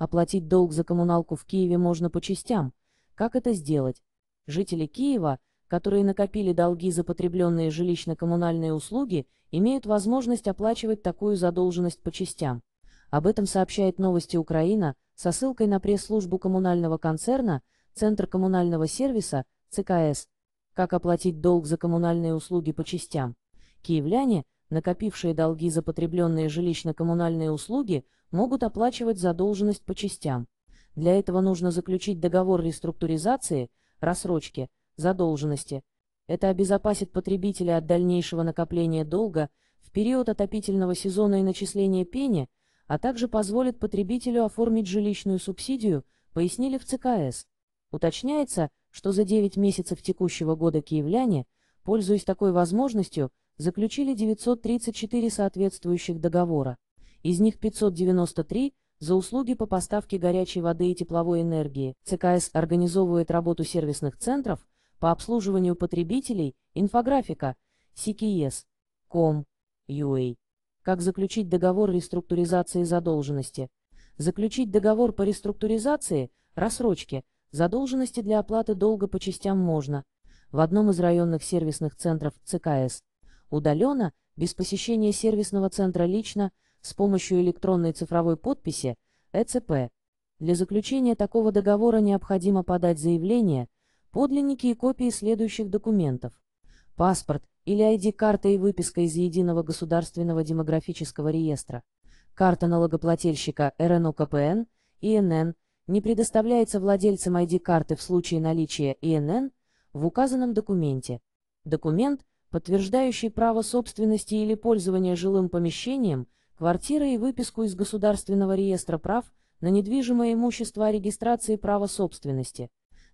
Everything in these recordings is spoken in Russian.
Оплатить долг за коммуналку в Киеве можно по частям. Как это сделать? Жители Киева, которые накопили долги за потребленные жилищно-коммунальные услуги, имеют возможность оплачивать такую задолженность по частям. Об этом сообщает новости Украина со ссылкой на пресс-службу коммунального концерна Центр коммунального сервиса ЦКС. Как оплатить долг за коммунальные услуги по частям? Киевляне – накопившие долги за потребленные жилищно-коммунальные услуги, могут оплачивать задолженность по частям. Для этого нужно заключить договор реструктуризации, рассрочки, задолженности. Это обезопасит потребителя от дальнейшего накопления долга в период отопительного сезона и начисления пени, а также позволит потребителю оформить жилищную субсидию, пояснили в ЦКС. Уточняется, что за 9 месяцев текущего года киевляне, пользуясь такой возможностью, заключили 934 соответствующих договора, из них 593 за услуги по поставке горячей воды и тепловой энергии. ЦКС организовывает работу сервисных центров по обслуживанию потребителей, инфографика, CKS, Как заключить договор реструктуризации задолженности? Заключить договор по реструктуризации, рассрочке, задолженности для оплаты долга по частям можно. В одном из районных сервисных центров ЦКС удаленно, без посещения сервисного центра лично, с помощью электронной цифровой подписи, ЭЦП. Для заключения такого договора необходимо подать заявление, подлинники и копии следующих документов. Паспорт или ID-карта и выписка из Единого государственного демографического реестра. Карта налогоплательщика РНОКПН, ИНН, не предоставляется владельцам ID-карты в случае наличия ИНН в указанном документе. Документ подтверждающий право собственности или пользования жилым помещением, квартирой и выписку из Государственного реестра прав на недвижимое имущество о регистрации права собственности,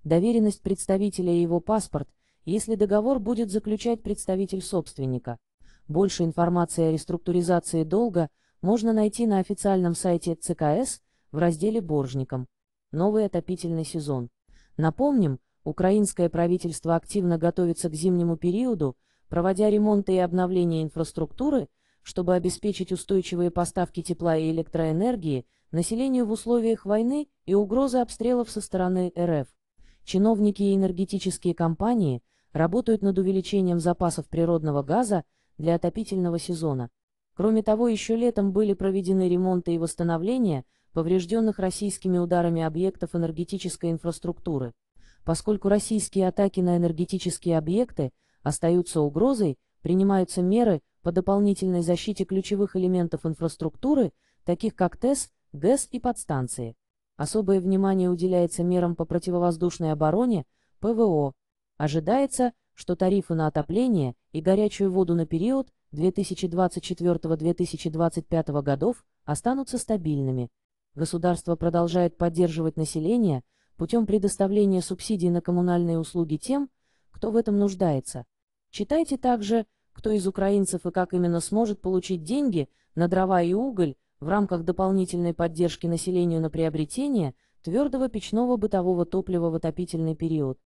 доверенность представителя и его паспорт, если договор будет заключать представитель собственника. Больше информации о реструктуризации долга можно найти на официальном сайте ЦКС в разделе «Боржникам». Новый отопительный сезон. Напомним, украинское правительство активно готовится к зимнему периоду, проводя ремонты и обновления инфраструктуры, чтобы обеспечить устойчивые поставки тепла и электроэнергии населению в условиях войны и угрозы обстрелов со стороны РФ. Чиновники и энергетические компании работают над увеличением запасов природного газа для отопительного сезона. Кроме того, еще летом были проведены ремонты и восстановления поврежденных российскими ударами объектов энергетической инфраструктуры. Поскольку российские атаки на энергетические объекты – остаются угрозой, принимаются меры по дополнительной защите ключевых элементов инфраструктуры, таких как ТЭС, ГЭС и подстанции. Особое внимание уделяется мерам по противовоздушной обороне, ПВО. Ожидается, что тарифы на отопление и горячую воду на период 2024-2025 годов останутся стабильными. Государство продолжает поддерживать население путем предоставления субсидий на коммунальные услуги тем, кто в этом нуждается. Читайте также, кто из украинцев и как именно сможет получить деньги на дрова и уголь в рамках дополнительной поддержки населению на приобретение твердого печного бытового топлива в отопительный период.